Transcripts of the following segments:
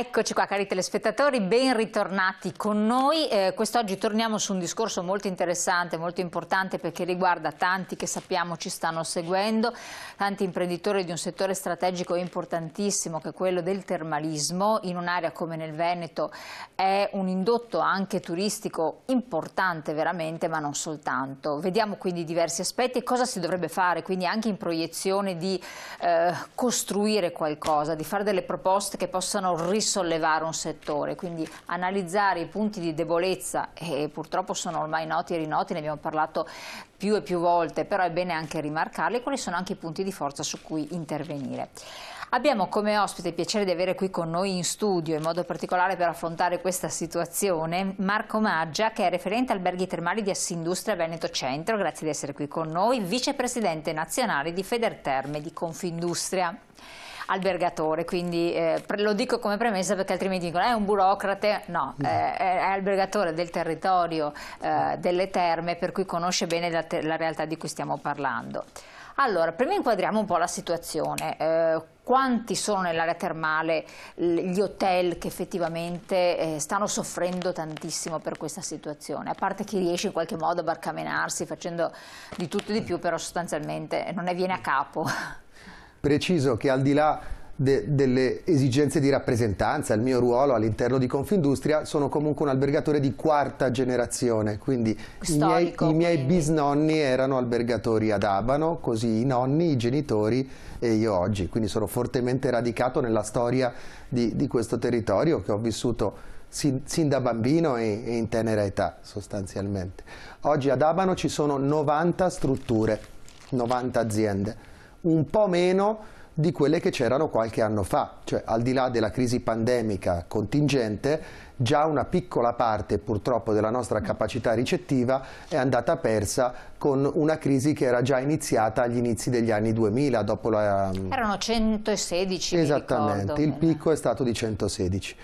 Eccoci qua cari telespettatori, ben ritornati con noi. Eh, quest'oggi torniamo su un discorso molto interessante, molto importante perché riguarda tanti che sappiamo ci stanno seguendo, tanti imprenditori di un settore strategico importantissimo che è quello del termalismo. In un'area come nel Veneto è un indotto anche turistico importante veramente, ma non soltanto. Vediamo quindi diversi aspetti e cosa si dovrebbe fare, quindi anche in proiezione di eh, costruire qualcosa, di fare delle proposte che possano risolvere sollevare un settore, quindi analizzare i punti di debolezza e purtroppo sono ormai noti e rinoti, ne abbiamo parlato più e più volte, però è bene anche rimarcarli, quali sono anche i punti di forza su cui intervenire. Abbiamo come ospite il piacere di avere qui con noi in studio, in modo particolare per affrontare questa situazione, Marco Maggia, che è referente alberghi termali di Assindustria Veneto Centro, grazie di essere qui con noi, vicepresidente nazionale di Federterme di Confindustria albergatore, quindi eh, lo dico come premessa perché altrimenti dicono è un burocrate, no, no. Eh, è, albergatore del territorio eh, delle terme per cui conosce bene la, la, realtà di cui stiamo parlando. Allora, prima inquadriamo un po' la situazione eh, quanti sono nell'area termale gli hotel che effettivamente eh, stanno soffrendo tantissimo per questa situazione, a parte chi riesce in qualche modo a barcamenarsi facendo di tutto e di più, però sostanzialmente non ne viene a capo. Preciso che al di là de delle esigenze di rappresentanza, il mio ruolo all'interno di Confindustria, sono comunque un albergatore di quarta generazione, quindi Storico, i miei, i miei bisnonni erano albergatori ad Abano, così i nonni, i genitori e io oggi, quindi sono fortemente radicato nella storia di, di questo territorio che ho vissuto sin, sin da bambino e, e in tenera età sostanzialmente. Oggi ad Abano ci sono 90 strutture, 90 aziende un po' meno di quelle che c'erano qualche anno fa, cioè al di là della crisi pandemica contingente, già una piccola parte purtroppo della nostra capacità ricettiva è andata persa con una crisi che era già iniziata agli inizi degli anni 2000, dopo la... Mm, Erano 116, Esattamente, il picco è stato di 116.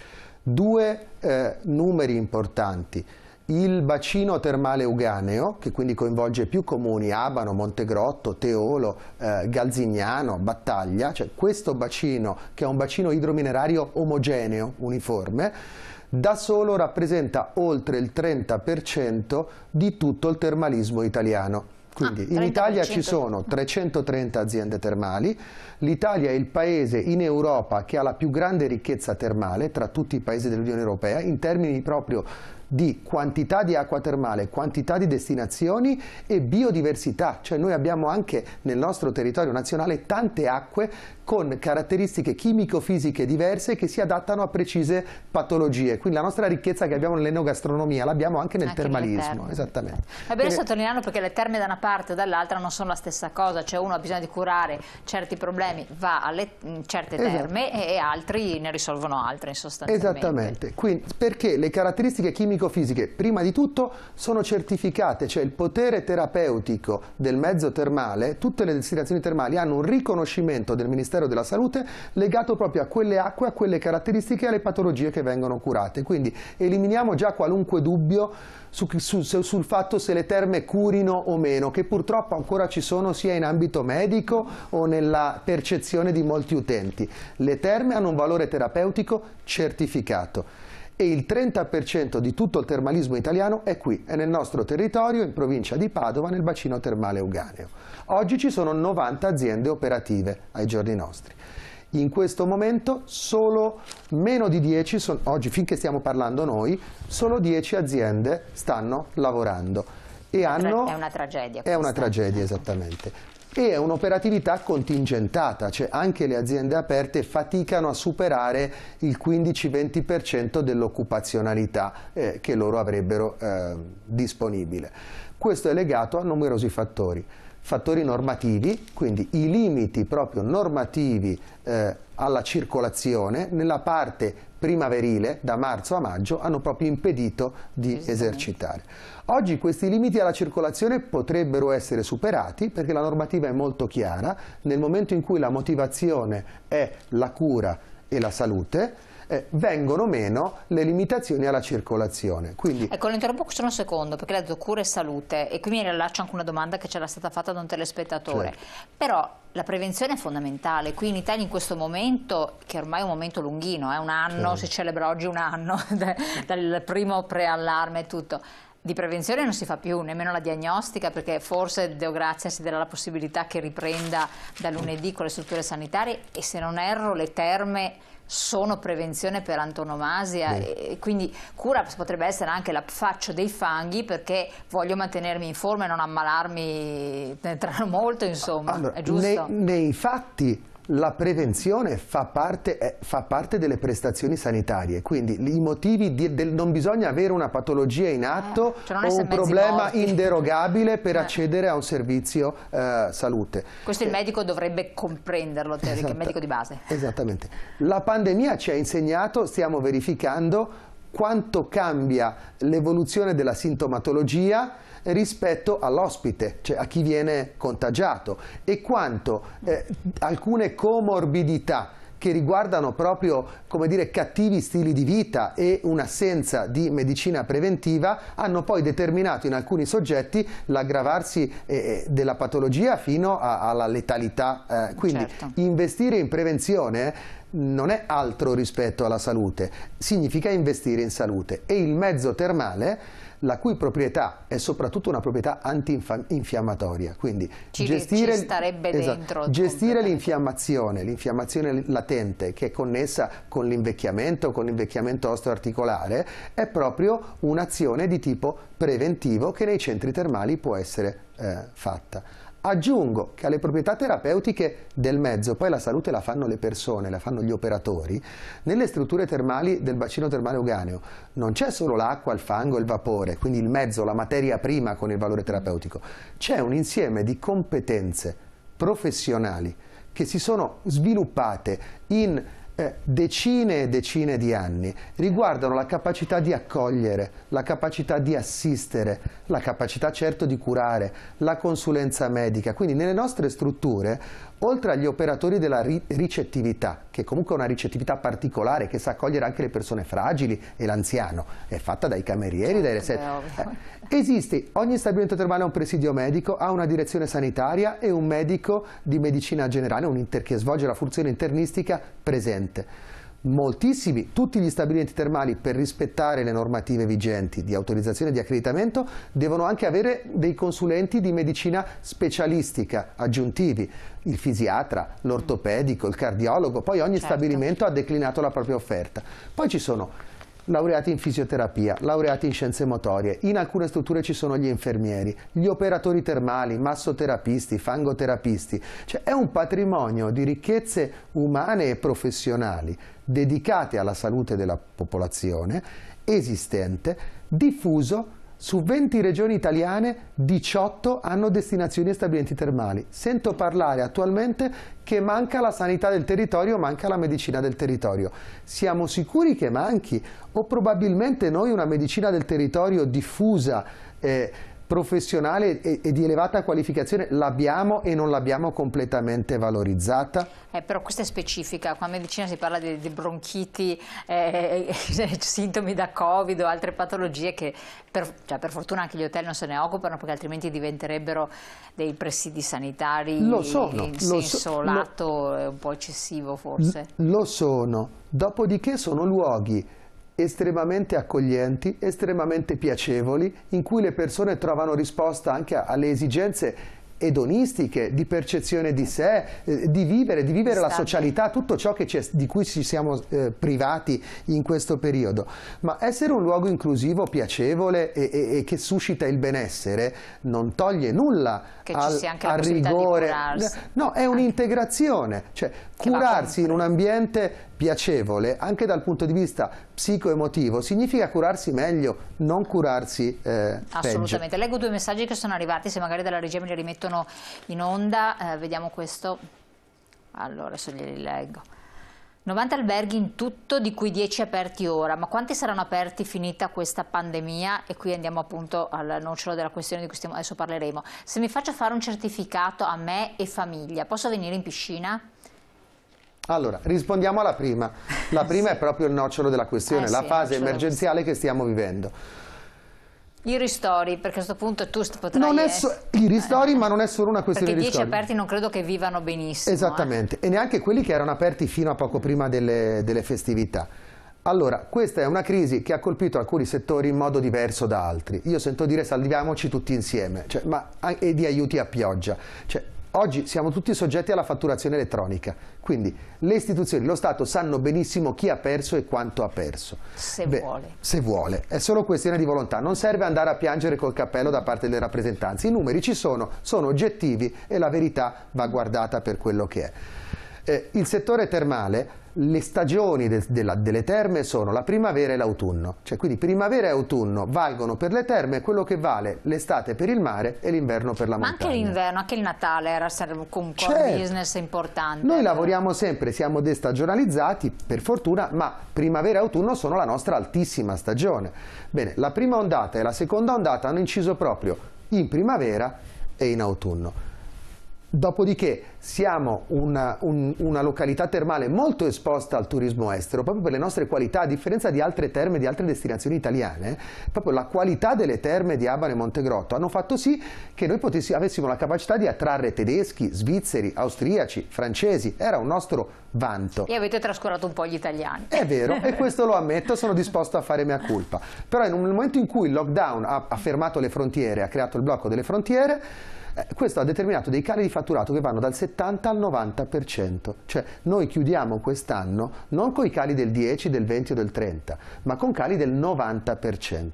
Due eh, numeri importanti il bacino termale uganeo, che quindi coinvolge più comuni, Abano, Montegrotto, Teolo, eh, Galzignano, Battaglia, cioè questo bacino che è un bacino idrominerario omogeneo, uniforme, da solo rappresenta oltre il 30% di tutto il termalismo italiano. Quindi ah, in Italia ci sono 330 aziende termali, l'Italia è il paese in Europa che ha la più grande ricchezza termale tra tutti i paesi dell'Unione Europea in termini proprio di quantità di acqua termale, quantità di destinazioni e biodiversità, cioè noi abbiamo anche nel nostro territorio nazionale tante acque con caratteristiche chimico-fisiche diverse che si adattano a precise patologie. Quindi la nostra ricchezza che abbiamo nell'enogastronomia l'abbiamo anche nel anche termalismo. Esattamente. Va bene sottolinearlo perché le terme da una parte e dall'altra non sono la stessa cosa, cioè uno ha bisogno di curare certi problemi, va alle mm, certe esatto. terme esatto. e, e, altri ne risolvono altre in sostanza. Esattamente, Quindi, perché le caratteristiche chimico-fisiche prima di tutto sono certificate, cioè il potere terapeutico del mezzo termale, tutte le destinazioni termali hanno un riconoscimento del Ministero Ministero della Salute legato proprio a quelle acque, a quelle caratteristiche e alle patologie che vengono curate. Quindi eliminiamo già qualunque dubbio su, su, sul fatto se le terme curino o meno, che purtroppo ancora ci sono sia in ambito medico o nella percezione di molti utenti. Le terme hanno un valore terapeutico certificato e il 30% di tutto il termalismo italiano è qui, è nel nostro territorio, in provincia di Padova, nel bacino termale Euganeo. Oggi ci sono 90 aziende operative ai giorni nostri. In questo momento solo meno di 10, sono, oggi finché stiamo parlando noi, solo 10 aziende stanno lavorando. E hanno, è una tragedia. Questa. È una tragedia, esattamente e è un'operatività contingentata, cioè anche le aziende aperte faticano a superare il 15-20% dell'occupazionalità eh, che loro avrebbero eh, disponibile. Questo è legato a numerosi fattori fattori normativi, quindi i limiti proprio normativi eh, alla circolazione nella parte primaverile, da marzo a maggio, hanno proprio impedito di esercitare. Oggi questi limiti alla circolazione potrebbero essere superati perché la normativa è molto chiara, nel momento in cui la motivazione è la cura e la salute, eh, vengono meno le limitazioni alla circolazione. Quindi... Ecco, lo interrompo solo un secondo perché lei ha detto cura e salute e qui mi rilascio anche una domanda che c'era stata fatta da un telespettatore. Certo. Però la prevenzione è fondamentale, qui in Italia in questo momento, che ormai è un momento lunghino, è eh, un anno, certo. si celebra oggi un anno dal primo preallarme e tutto, di prevenzione non si fa più, nemmeno la diagnostica, perché forse Deo Grazia si darà la possibilità che riprenda da lunedì con le strutture sanitarie e se non erro le terme sono prevenzione per antonomasia e quindi cura potrebbe essere anche la faccio dei fanghi perché voglio mantenermi in forma e non ammalarmi eh, tra molto insomma, allora, nei, nei fatti la prevenzione fa parte, eh, fa parte, delle prestazioni sanitarie, quindi i motivi di, del, non bisogna avere una patologia in atto eh, cioè o un problema morti. inderogabile per eh. accedere a un servizio eh, salute. Questo il eh. medico dovrebbe comprenderlo, esatto, il medico di base. Esattamente. La pandemia ci ha insegnato, stiamo verificando quanto cambia l'evoluzione della sintomatologia rispetto all'ospite, cioè a chi viene contagiato e quanto eh, alcune comorbidità che riguardano proprio dire, cattivi stili di vita e un'assenza di medicina preventiva hanno poi determinato in alcuni soggetti l'aggravarsi eh, eh, della patologia fino a, alla letalità. Eh, quindi certo. investire in prevenzione non è altro rispetto alla salute, significa investire in salute e il mezzo termale la cui proprietà è soprattutto una proprietà antinfiammatoria. Quindi ci, gestire, ci esatto, gestire l'infiammazione, l'infiammazione latente che è connessa con l'invecchiamento, con l'invecchiamento osteoarticolare, è proprio un'azione di tipo preventivo che nei centri termali può essere eh, fatta. Aggiungo che alle proprietà terapeutiche del mezzo, poi la salute la fanno le persone, la fanno gli operatori, nelle strutture termali del bacino termale uganeo non c'è solo l'acqua, il fango il vapore, quindi il mezzo, la materia prima con il valore terapeutico, c'è un insieme di competenze professionali che si sono sviluppate in eh, decine e decine di anni riguardano la capacità di accogliere, la capacità di assistere, la capacità certo di curare, la consulenza medica. Quindi nelle nostre strutture oltre agli operatori della ri ricettività, che comunque è una ricettività particolare che sa accogliere anche le persone fragili e l'anziano, è fatta dai camerieri, dai certo, reception. Eh, esiste, ogni stabilimento termale ha un presidio medico, ha una direzione sanitaria e un medico di medicina generale, un che svolge la funzione internistica presente moltissimi, tutti gli stabilimenti termali per rispettare le normative vigenti di autorizzazione e di accreditamento devono anche avere dei consulenti di medicina specialistica aggiuntivi, il fisiatra, l'ortopedico, il cardiologo, poi ogni certo. stabilimento ha declinato la propria offerta. Poi ci sono laureati in fisioterapia, laureati in scienze motorie, in alcune strutture ci sono gli infermieri, gli operatori termali, massoterapisti, fangoterapisti, cioè è un patrimonio di ricchezze umane e professionali dedicate alla salute della popolazione esistente, diffuso su 20 regioni italiane, 18 hanno destinazioni e stabilimenti termali. Sento parlare attualmente che manca la sanità del territorio, manca la medicina del territorio. Siamo sicuri che manchi? O probabilmente noi una medicina del territorio diffusa, eh, professionale e, e, di elevata qualificazione l'abbiamo e non l'abbiamo completamente valorizzata? Eh, però questa è specifica, qua in medicina si parla di, di bronchiti, eh, eh sintomi da covid o altre patologie che per, cioè, per, fortuna anche gli hotel non se ne occupano perché altrimenti diventerebbero dei presidi sanitari lo sono, in lo senso so, lato lo, un po' eccessivo forse. Lo sono, dopodiché sono luoghi estremamente accoglienti, estremamente piacevoli, in cui le persone trovano risposta anche alle esigenze edonistiche, di percezione di sé, eh, di vivere, di vivere la socialità, tutto ciò di cui ci siamo eh, privati in questo periodo. Ma essere un luogo inclusivo, piacevole e, e, e che suscita il benessere non toglie nulla che al, al rigore. No, è ah. un'integrazione, cioè curarsi in un ambiente piacevole anche dal punto di vista psicoemotivo significa curarsi meglio, non curarsi eh, Assolutamente. Peggio. Leggo due messaggi che sono arrivati, se magari dalla regia me li rimettono in onda, eh, vediamo questo. Allora, se li leggo. 90 alberghi in tutto, di cui 10 aperti ora, ma quanti saranno aperti finita questa pandemia? E qui andiamo appunto al nocciolo della questione di cui stiamo, adesso parleremo. Se mi faccio fare un certificato a me e famiglia, posso venire in piscina? Allora, rispondiamo alla prima. La prima sì. è proprio il nocciolo della questione, eh la sì, fase emergenziale che stiamo vivendo. I ristori, perché a questo punto tu potrai... Non è so I eh. ristori, ma non è solo una questione di ristori. Perché 10 aperti non credo che vivano benissimo. Eh. Esattamente, eh. e neanche quelli che erano aperti fino a poco prima delle, delle festività. Allora, questa è una crisi che ha colpito alcuni settori in modo diverso da altri. Io sento dire salviamoci tutti insieme, cioè, ma, e di aiuti a pioggia. Cioè, Oggi siamo tutti soggetti alla fatturazione elettronica, quindi le istituzioni, lo Stato sanno benissimo chi ha perso e quanto ha perso. Se Beh, vuole. Se vuole, è solo questione di volontà, non serve andare a piangere col cappello da parte delle rappresentanze, i numeri ci sono, sono oggettivi e la verità va guardata per quello che è. Eh, il settore termale le stagioni de, de, delle terme sono la primavera e l'autunno, cioè quindi primavera e autunno valgono per le terme quello che vale l'estate per il mare e l'inverno per la montagna. Ma anche l'inverno, anche il Natale era un core certo. business importante. Noi lavoriamo sempre, siamo destagionalizzati per fortuna, ma primavera e autunno sono la nostra altissima stagione. Bene, la prima ondata e la seconda ondata hanno inciso proprio in primavera e in autunno. Dopodiché siamo una, un, una, località termale molto esposta al turismo estero, proprio per le nostre qualità, a differenza di altre terme di altre destinazioni italiane, proprio la qualità delle terme di Abano e Montegrotto hanno fatto sì che noi potessi, avessimo la capacità di attrarre tedeschi, svizzeri, austriaci, francesi, era un nostro vanto. E avete trascurato un po' gli italiani. È vero, e questo lo ammetto, sono disposto a fare mia colpa. Però un momento in cui il lockdown ha, ha fermato le frontiere, ha creato il blocco delle frontiere, eh, questo ha determinato dei cali di fatturato che vanno dal 70 al 90%, cioè noi chiudiamo quest'anno non con i cali del 10, del 20 o del 30, ma con cali del 90%.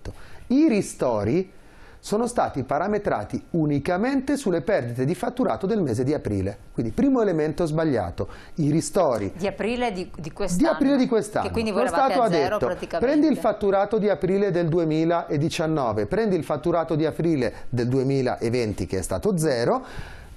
I ristori sono stati parametrati unicamente sulle perdite di fatturato del mese di aprile. Quindi primo elemento sbagliato, i ristori. Di aprile di, di quest'anno? Di aprile di quest'anno. Quindi voi Lo Stato ha zero, detto, prendi il fatturato di aprile del 2019, prendi il fatturato di aprile del 2020 che è stato zero,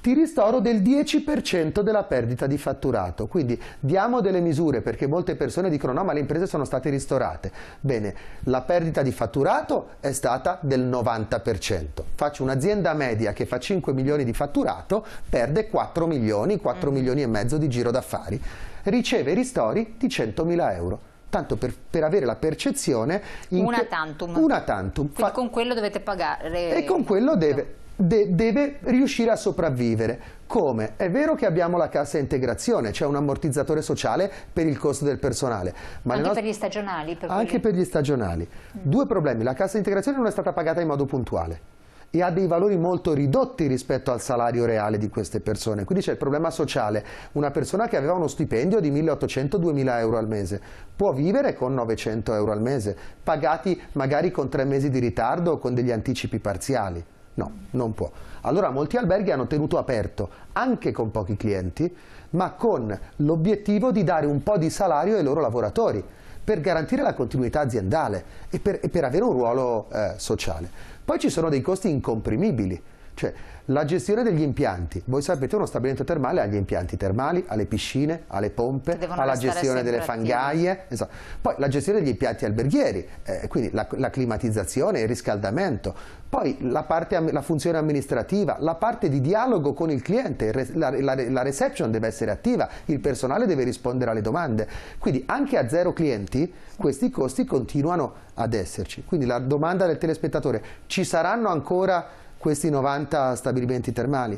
ti ristoro del 10% della perdita di fatturato. Quindi diamo delle misure perché molte persone dicono no ma le imprese sono state ristorate. Bene, la perdita di fatturato è stata del 90%. Faccio un'azienda media che fa 5 milioni di fatturato, perde 4 milioni, 4 mm. milioni e mezzo di giro d'affari. Riceve ristori di 100 mila euro tanto per, per, avere la percezione una tantum. Una tantum. Quindi con quello dovete pagare. E con quello deve de deve riuscire a sopravvivere. Come? È vero che abbiamo la cassa integrazione, c'è cioè un ammortizzatore sociale per il costo del personale. Ma anche per gli stagionali? Per anche per gli stagionali. Mm. Due problemi, la cassa integrazione non è stata pagata in modo puntuale e ha dei valori molto ridotti rispetto al salario reale di queste persone. Quindi c'è il problema sociale. Una persona che aveva uno stipendio di 1800-2000 euro al mese può vivere con 900 euro al mese, pagati magari con tre mesi di ritardo o con degli anticipi parziali. No, non può. Allora molti alberghi hanno tenuto aperto, anche con pochi clienti, ma con l'obiettivo di dare un po' di salario ai loro lavoratori, per garantire la continuità aziendale e per, e per avere un ruolo eh, sociale. Poi ci sono dei costi incomprimibili, cioè, la gestione degli impianti. Voi sapete, uno stabilimento termale ha gli impianti termali, ha le piscine, ha le pompe, ha la gestione delle fangaie. Esatto. Poi la gestione degli impianti alberghieri, eh, quindi la, la, climatizzazione, il riscaldamento. Poi la, parte, la, funzione amministrativa, la parte di dialogo con il cliente, la, la reception deve essere attiva, il personale deve rispondere alle domande. Quindi anche a zero clienti questi costi continuano ad esserci. Quindi la domanda del telespettatore, ci saranno ancora questi 90 stabilimenti termali.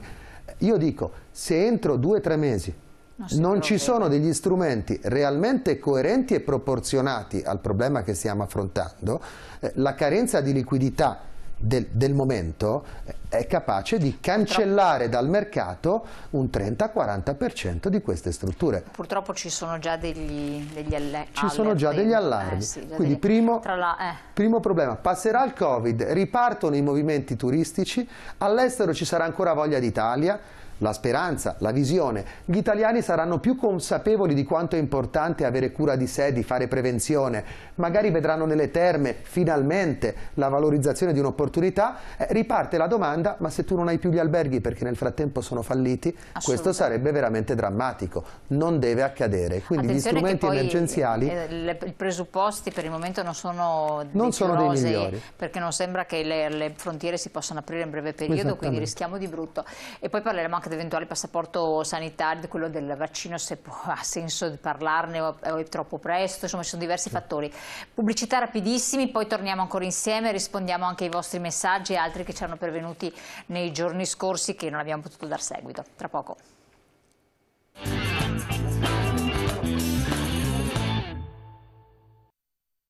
Io dico, se entro due o tre mesi non, non ci sono degli strumenti realmente coerenti e proporzionati al problema che stiamo affrontando, eh, la carenza di liquidità del, del momento eh, è capace di cancellare dal mercato un 30-40% di queste strutture. Purtroppo ci sono già degli, degli allerti. Ci sono già degli allarmi. Eh, sì, già Quindi degli... Primo, la, eh. primo problema, passerà il Covid, ripartono i movimenti turistici, all'estero ci sarà ancora voglia d'Italia, la speranza, la visione. Gli italiani saranno più consapevoli di quanto è importante avere cura di sé, di fare prevenzione. Magari vedranno nelle terme, finalmente, la valorizzazione di un'opportunità. Eh, riparte la domanda, ma se tu non hai più gli alberghi perché nel frattempo sono falliti, questo sarebbe veramente drammatico. Non deve accadere. Quindi Attenzione gli strumenti emergenziali... Eh, I presupposti per il momento non sono, non sono dei migliori. Perché non sembra che le, le, frontiere si possano aprire in breve periodo, quindi rischiamo di brutto. E poi parleremo anche anche l'eventuale passaporto sanitario, quello del vaccino, se può, ha senso di parlarne o è troppo presto, insomma ci sono diversi fattori. Pubblicità rapidissimi, poi torniamo ancora insieme, rispondiamo anche ai vostri messaggi e altri che ci hanno pervenuti nei giorni scorsi che non abbiamo potuto dar seguito. Tra poco.